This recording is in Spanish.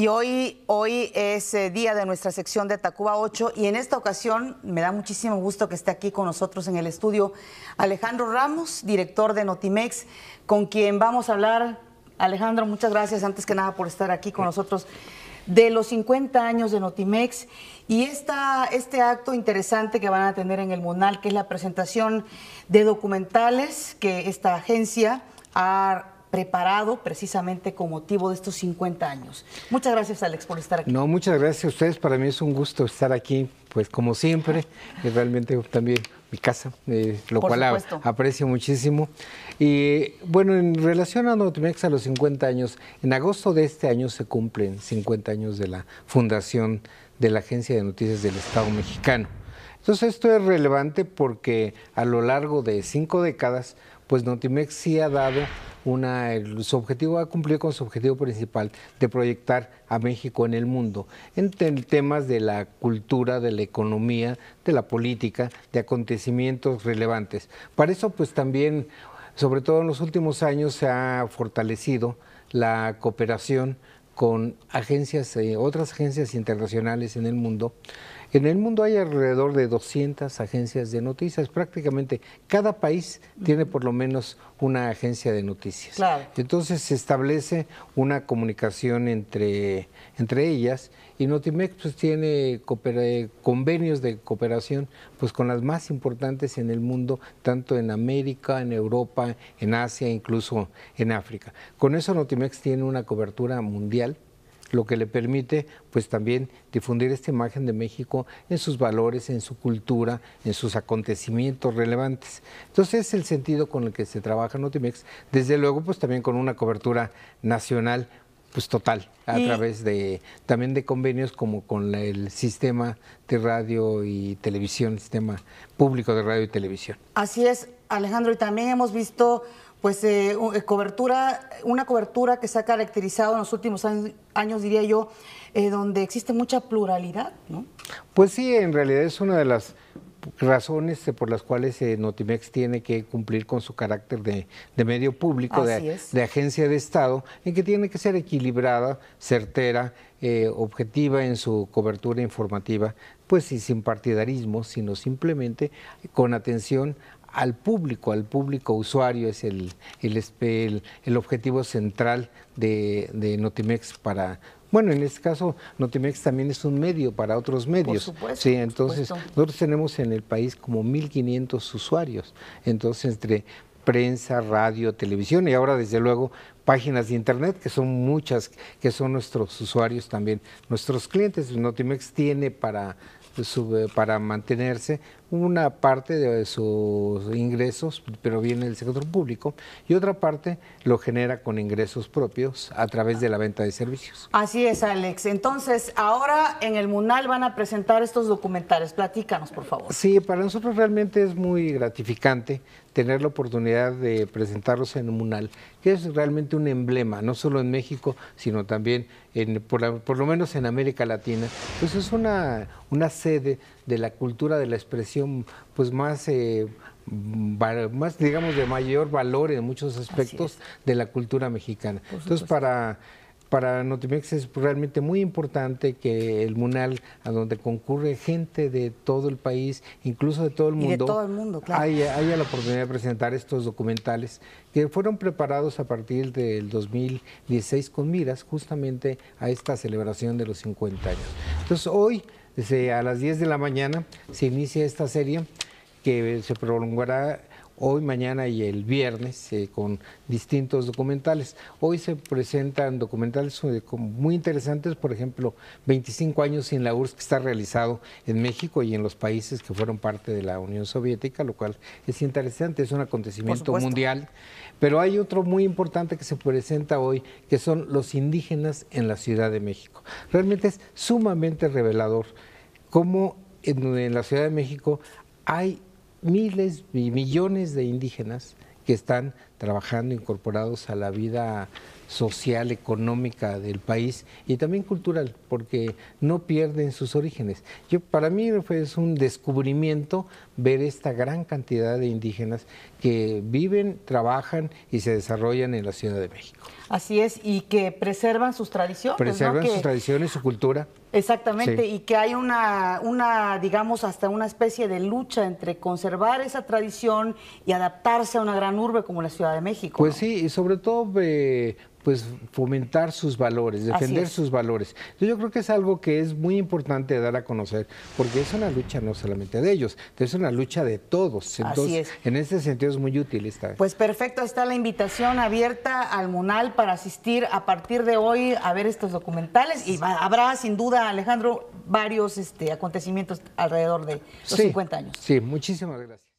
Y hoy, hoy es eh, día de nuestra sección de Tacuba 8 y en esta ocasión me da muchísimo gusto que esté aquí con nosotros en el estudio Alejandro Ramos, director de Notimex, con quien vamos a hablar. Alejandro, muchas gracias antes que nada por estar aquí con nosotros de los 50 años de Notimex y esta, este acto interesante que van a tener en el Monal, que es la presentación de documentales que esta agencia ha preparado precisamente con motivo de estos 50 años. Muchas gracias, Alex, por estar aquí. No, muchas gracias a ustedes. Para mí es un gusto estar aquí, pues como siempre, y realmente también mi casa, eh, lo cual aprecio muchísimo. Y bueno, en relación a Notimex a los 50 años, en agosto de este año se cumplen 50 años de la fundación de la Agencia de Noticias del Estado Mexicano. Entonces esto es relevante porque a lo largo de cinco décadas, pues Notimex sí ha dado una, su objetivo, ha cumplido con su objetivo principal de proyectar a México en el mundo, en temas de la cultura, de la economía, de la política, de acontecimientos relevantes. Para eso, pues también, sobre todo en los últimos años, se ha fortalecido la cooperación con agencias, eh, otras agencias internacionales en el mundo en el mundo hay alrededor de 200 agencias de noticias. Prácticamente cada país tiene por lo menos una agencia de noticias. Entonces se establece una comunicación entre, entre ellas y Notimex pues, tiene convenios de cooperación pues, con las más importantes en el mundo, tanto en América, en Europa, en Asia, incluso en África. Con eso Notimex tiene una cobertura mundial lo que le permite pues también difundir esta imagen de México en sus valores, en su cultura, en sus acontecimientos relevantes. Entonces es el sentido con el que se trabaja Notimex, desde luego pues también con una cobertura nacional pues total, a través de también de convenios como con el sistema de radio y televisión, sistema público de radio y televisión. Así es, Alejandro, y también hemos visto pues eh, eh, cobertura, una cobertura que se ha caracterizado en los últimos años, diría yo, eh, donde existe mucha pluralidad, ¿no? Pues sí, en realidad es una de las razones por las cuales Notimex tiene que cumplir con su carácter de, medio público, de, agencia de Estado, en que tiene que ser equilibrada, certera, objetiva en su cobertura informativa, pues sí sin partidarismo, sino simplemente con atención al público, al público usuario es el, el, este, objetivo central de, Notimex para, bueno, en este caso, Notimex también es un medio para otros medios. sí, entonces nosotros tenemos en el país como 1.500 usuarios. Entonces, entre prensa, radio, televisión y ahora, desde luego, páginas de internet, que son muchas, que son nuestros usuarios también, nuestros clientes. Notimex tiene para, para mantenerse una parte de sus ingresos pero viene del sector público y otra parte lo genera con ingresos propios a través de la venta de servicios. Así es, Alex. Entonces, ahora en el MUNAL van a presentar estos documentales. Platícanos, por favor. Sí, para nosotros realmente es muy gratificante tener la oportunidad de presentarlos en el MUNAL, que es realmente un emblema, no solo en México, sino también en, por, lo menos en América Latina. Pues es una, una sede de la cultura de la expresión pues más eh, más digamos de mayor valor en muchos aspectos de la cultura mexicana. Entonces para para Notimex es realmente muy importante que el Munal, a donde concurre gente de todo el país, incluso de todo el mundo, haya, la oportunidad de presentar estos documentales que fueron preparados a partir del 2016 con miras justamente a esta celebración de los 50 años. Entonces hoy desde a las 10 de la mañana se inicia esta serie que se prolongará hoy, mañana y el viernes eh, con distintos documentales. Hoy se presentan documentales muy interesantes, por ejemplo, 25 años sin la URSS que está realizado en México y en los países que fueron parte de la Unión Soviética, lo cual es interesante, es un acontecimiento mundial. Pero hay otro muy importante que se presenta hoy, que son los indígenas en la Ciudad de México. Realmente es sumamente revelador cómo en la Ciudad de México hay miles y millones de indígenas que están trabajando, incorporados a la vida social, económica del país y también cultural, porque no pierden sus orígenes. Yo, para mí fue es un descubrimiento ver esta gran cantidad de indígenas que viven, trabajan y se desarrollan en la Ciudad de México. Así es, y que preservan sus tradiciones. Preservan sus tradiciones y su cultura. Exactamente, y que hay una, una, digamos, hasta una especie de lucha entre conservar esa tradición y adaptarse a una gran urbe como la Ciudad de México. Pues sí, y sobre todo eh, pues fomentar sus valores, defender sus valores. Yo creo que es algo que es muy importante dar a conocer, porque es una lucha no solamente de ellos, es una lucha de todos. Entonces, en ese sentido es muy útil esta. Pues perfecto, está la invitación abierta al Munal para asistir a partir de hoy a ver estos documentales y habrá sin duda, Alejandro, varios este, acontecimientos alrededor de los 50 años. Sí, muchísimas gracias.